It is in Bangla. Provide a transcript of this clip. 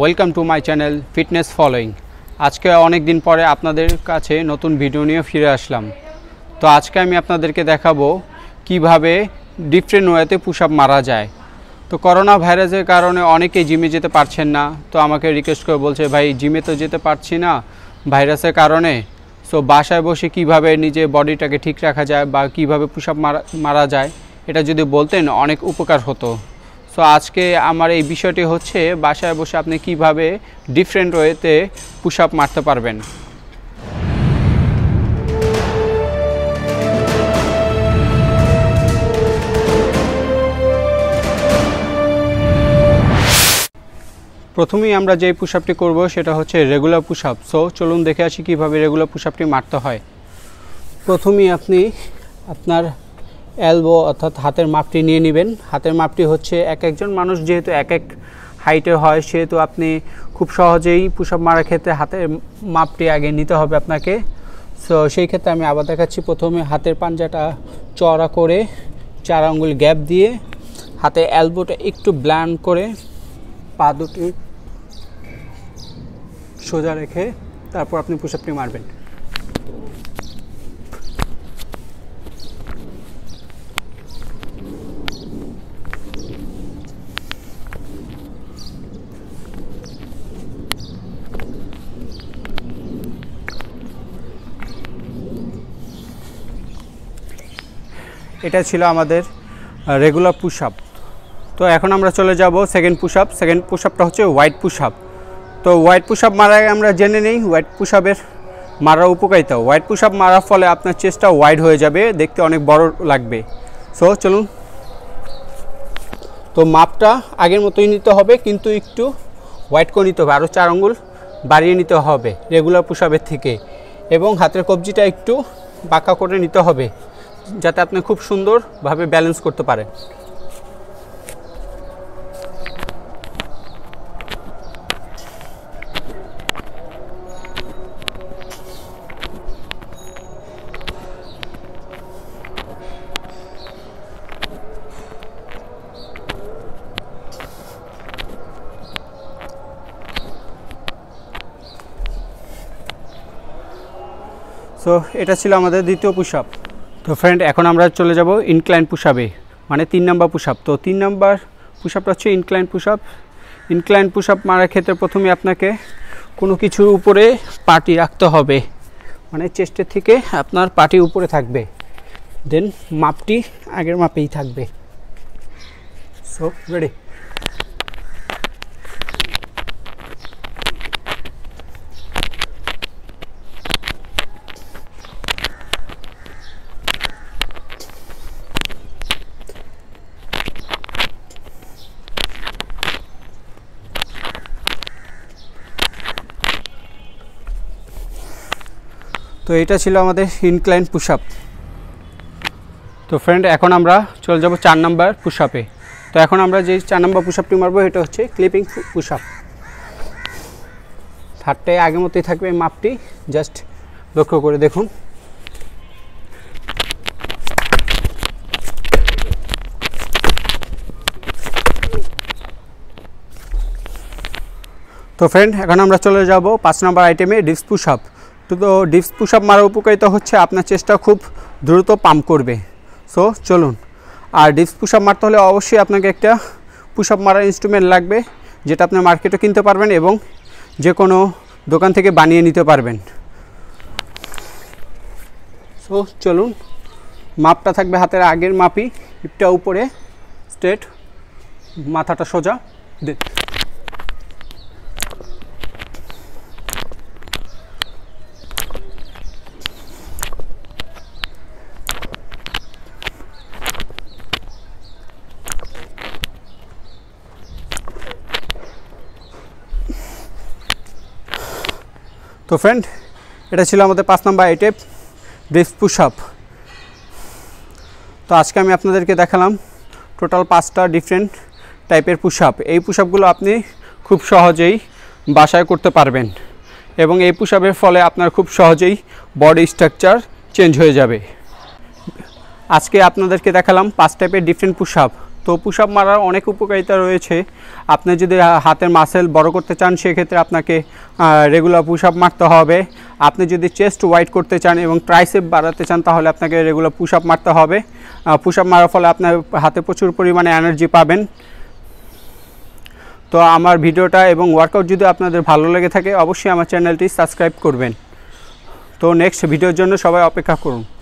welcome to my channel fitness following আজকে অনেক দিন পরে আপনাদের কাছে নতুন ভিডিও নিয়ে ফিরে আসলাম তো আজকে আমি আপনাদেরকে দেখাবো কিভাবে ডিফারেন্ট ওয়েতে পুশ আপ মারা যায় তো করোনা ভাইরাসের কারণে অনেকেই জিমে যেতে পারছেন না তো আমাকে রিকোয়েস্ট করে বলছে ভাই জিমে তো যেতে পারছি না ভাইরাসের কারণে সো বাসায় বসে কিভাবে নিজে বডিটাকে ঠিক রাখা যায় বা কিভাবে পুশ আপ মারা মারা যায় এটা যদি বলতেন অনেক উপকার হতো সো আজকে আমার এই বিষয়টি হচ্ছে বাসায় বসে আপনি কিভাবে ডিফারেন্ট ওয়েতে পুশ আপ মারতে পারবেন প্রথমেই আমরা যেই পুশ আপটি করবো সেটা হচ্ছে রেগুলার পুশ আপ সো চলুন দেখে আসি কীভাবে রেগুলার পুশ আপটি মারতে হয় প্রথমেই আপনি আপনার এলবো অর্থাৎ হাতের মাপটি নিয়ে নেবেন হাতের মাপটি হচ্ছে এক একজন মানুষ যেহেতু এক এক হাইটে হয় সেহেতু আপনি খুব সহজেই পুশ আপ মারার ক্ষেত্রে হাতের মাপটি আগে নিতে হবে আপনাকে সো সেই ক্ষেত্রে আমি আবার দেখাচ্ছি প্রথমে হাতের পাঞ্জাটা চড়া করে চার আঙ্গুল গ্যাপ দিয়ে হাতে অ্যালবোটা একটু ব্ল্যান্ড করে পা দুটি সোজা রেখে তারপর আপনি পুশ আপটি মারবেন এটা ছিল আমাদের রেগুলার পুশ আপ তো এখন আমরা চলে যাব second push up second push আপটা হচ্ছে হোয়াইট পুশ আপ তো হোয়াইট পুশ আপ মারা আমরা জেনে নিই হোয়াইট পুশ আপের মারার উপকারিতা হোয়াইট পুশ আপ মারার ফলে আপনার চেস্টটা ওয়াইড হয়ে যাবে দেখতে অনেক বড় লাগবে সো চলুন তো মাপটা আগের মতোই নিতে হবে কিন্তু একটু হোয়াইট করে নিতে হবে আরও চার আঙুল বাড়িয়ে নিতে হবে রেগুলার পুশ আপের থেকে এবং হাতের কবজিটা একটু বাঁকা করে নিতে হবে যাতে আপনি খুব সুন্দরভাবে ব্যালেন্স করতে পারেন সো এটা ছিল আমাদের দ্বিতীয় পুশ আপ তো ফ্রেন্ড এখন আমরা চলে যাব ইনক্লাইন পুষাবে মানে তিন নাম্বার পুশ তো তিন নাম্বার পুশ আপটা হচ্ছে incline push up incline push মারার ক্ষেত্রে প্রথমে আপনাকে কোনো কিছুর উপরে পাটি রাখতে হবে মানে চেস্টের থেকে আপনার পাটি উপরে থাকবে দেন মাপটি আগের মাপেই থাকবে সো রেডি তো এটা ছিল আমাদের ইনক্লাইন পুশ আপ তো ফ্রেন্ড এখন আমরা চলে যাব চার নাম্বার পুশ আপে তো এখন আমরা যে চার নাম্বার পুশ আপটি মারবো এটা হচ্ছে ক্লিপিং পুশ আপ থার্ডটায় আগের মতোই থাকবে মাপটি জাস্ট লক্ষ্য করে দেখুন তো ফ্রেন্ড এখন আমরা চলে যাব পাঁচ নম্বর আইটেমে ডিস্ক পুশ আপ তো ডিপস পুশ আপ মারার উপকারিতা হচ্ছে আপনার চেষ্টা খুব দ্রুত পাম্প করবে সো চলুন আর ডিপস পুশ আপ মারতে হলে অবশ্যই আপনাকে একটা পুশ আপ মারার ইনস্ট্রুমেন্ট লাগবে যেটা আপনি মার্কেটে কিনতে পারবেন এবং যে কোনো দোকান থেকে বানিয়ে নিতে পারবেন সো চলুন মাপটা থাকবে হাতের আগের মাপি হিপটা উপরে স্ট্রেট মাথাটা সোজা তো ফ্রেন্ড এটা ছিল আমাদের পাঁচ number item brief push up তো আজকে আমি আপনাদেরকে দেখালাম টোটাল পাঁচটা ডিফারেন্ট টাইপের পুশ আপ এই পুশ আপগুলো আপনি খুব সহজেই বাসায় করতে পারবেন এবং এই পুশ আপের ফলে আপনার খুব সহজেই বডি স্ট্রাকচার চেঞ্জ হয়ে যাবে আজকে আপনাদেরকে দেখালাম পাঁচ টাইপের ডিফারেন্ট পুশ আপ তো পুশ আপ মারার অনেক উপকারিতা রয়েছে আপনি যদি হাতের মাসেল বড় করতে চান সেক্ষেত্রে আপনাকে রেগুলার পুশ আপ মারতে হবে আপনি যদি চেস্ট ওয়াইড করতে চান এবং ট্রাইসেপ বাড়াতে চান তাহলে আপনাকে রেগুলার পুশ আপ মারতে হবে পুশ আপ মারার ফলে আপনার হাতে প্রচুর পরিমাণে এনার্জি পাবেন তো আমার ভিডিওটা এবং ওয়ার্কআউট যদি আপনাদের ভালো লেগে থাকে অবশ্যই আমার চ্যানেলটি সাবস্ক্রাইব করবেন তো নেক্সট ভিডিওর জন্য সবাই অপেক্ষা করুন